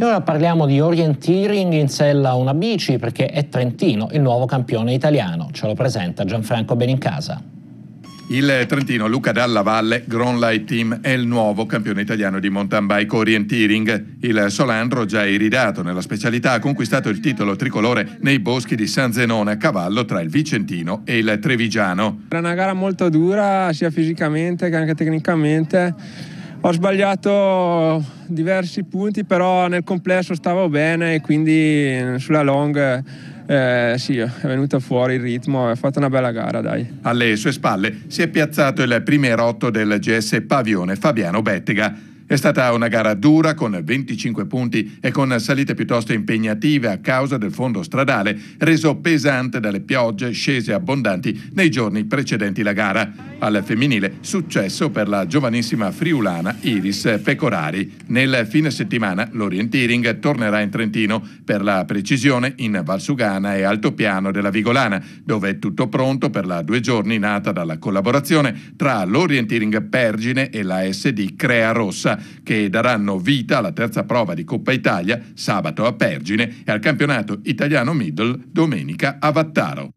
E ora parliamo di orienteering in sella una bici perché è Trentino il nuovo campione italiano. Ce lo presenta Gianfranco Benincasa. Il Trentino Luca Dalla Valle Grand Light Team è il nuovo campione italiano di mountain bike orienteering. Il Solandro, già iridato nella specialità, ha conquistato il titolo tricolore nei boschi di San Zenone a cavallo tra il Vicentino e il Trevigiano. Era una gara molto dura sia fisicamente che anche tecnicamente ho sbagliato diversi punti, però nel complesso stavo bene e quindi sulla long eh, sì, è venuto fuori il ritmo, è fatta una bella gara, dai. Alle sue spalle si è piazzato il primo primerotto del GS Pavione Fabiano Bettega. È stata una gara dura con 25 punti e con salite piuttosto impegnative a causa del fondo stradale reso pesante dalle piogge scese abbondanti nei giorni precedenti la gara. Al femminile successo per la giovanissima friulana Iris Pecorari. Nel fine settimana l'Orienteering tornerà in Trentino, per la precisione in Valsugana e Altopiano della Vigolana, dove è tutto pronto per la due giorni nata dalla collaborazione tra l'Orienteering Pergine e la SD Crea Rossa che daranno vita alla terza prova di Coppa Italia sabato a Pergine e al campionato italiano middle domenica a Vattaro.